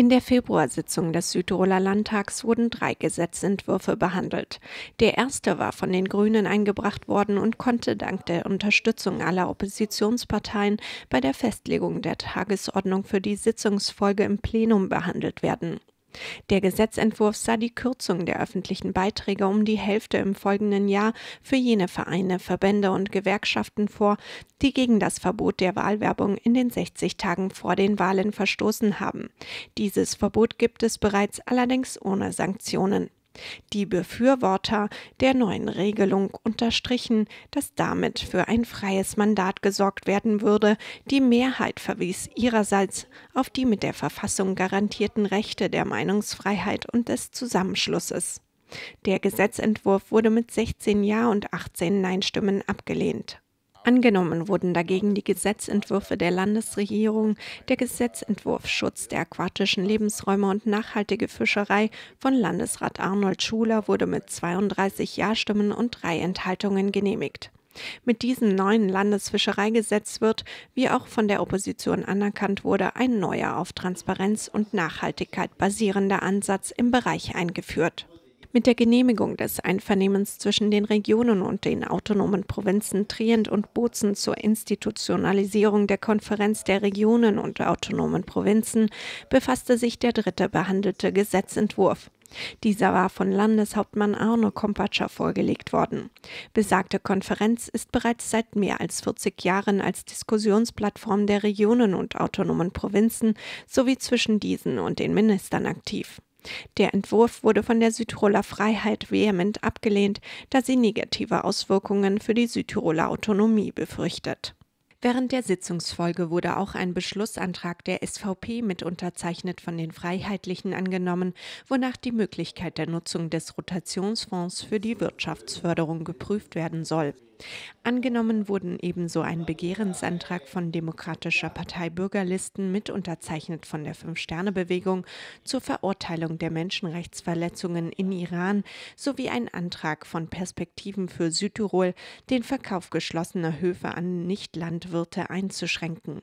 In der Februarsitzung des Südtiroler Landtags wurden drei Gesetzentwürfe behandelt. Der erste war von den Grünen eingebracht worden und konnte dank der Unterstützung aller Oppositionsparteien bei der Festlegung der Tagesordnung für die Sitzungsfolge im Plenum behandelt werden. Der Gesetzentwurf sah die Kürzung der öffentlichen Beiträge um die Hälfte im folgenden Jahr für jene Vereine, Verbände und Gewerkschaften vor, die gegen das Verbot der Wahlwerbung in den 60 Tagen vor den Wahlen verstoßen haben. Dieses Verbot gibt es bereits allerdings ohne Sanktionen. Die Befürworter der neuen Regelung unterstrichen, dass damit für ein freies Mandat gesorgt werden würde. Die Mehrheit verwies ihrerseits auf die mit der Verfassung garantierten Rechte der Meinungsfreiheit und des Zusammenschlusses. Der Gesetzentwurf wurde mit 16 Ja und 18 Nein-Stimmen abgelehnt. Angenommen wurden dagegen die Gesetzentwürfe der Landesregierung, der Gesetzentwurf Schutz der aquatischen Lebensräume und nachhaltige Fischerei von Landesrat Arnold Schuler wurde mit 32 Ja-Stimmen und drei Enthaltungen genehmigt. Mit diesem neuen Landesfischereigesetz wird, wie auch von der Opposition anerkannt wurde, ein neuer auf Transparenz und Nachhaltigkeit basierender Ansatz im Bereich eingeführt. Mit der Genehmigung des Einvernehmens zwischen den Regionen und den autonomen Provinzen Trient und Bozen zur Institutionalisierung der Konferenz der Regionen und autonomen Provinzen befasste sich der dritte behandelte Gesetzentwurf. Dieser war von Landeshauptmann Arno Kompatscher vorgelegt worden. Besagte Konferenz ist bereits seit mehr als 40 Jahren als Diskussionsplattform der Regionen und autonomen Provinzen sowie zwischen diesen und den Ministern aktiv. Der Entwurf wurde von der Südtiroler Freiheit vehement abgelehnt, da sie negative Auswirkungen für die Südtiroler Autonomie befürchtet. Während der Sitzungsfolge wurde auch ein Beschlussantrag der SVP mit unterzeichnet von den Freiheitlichen angenommen, wonach die Möglichkeit der Nutzung des Rotationsfonds für die Wirtschaftsförderung geprüft werden soll. Angenommen wurden ebenso ein Begehrensantrag von Demokratischer Partei Bürgerlisten mit unterzeichnet von der Fünf-Sterne-Bewegung zur Verurteilung der Menschenrechtsverletzungen in Iran sowie ein Antrag von Perspektiven für Südtirol, den Verkauf geschlossener Höfe an Nichtlandwirte einzuschränken.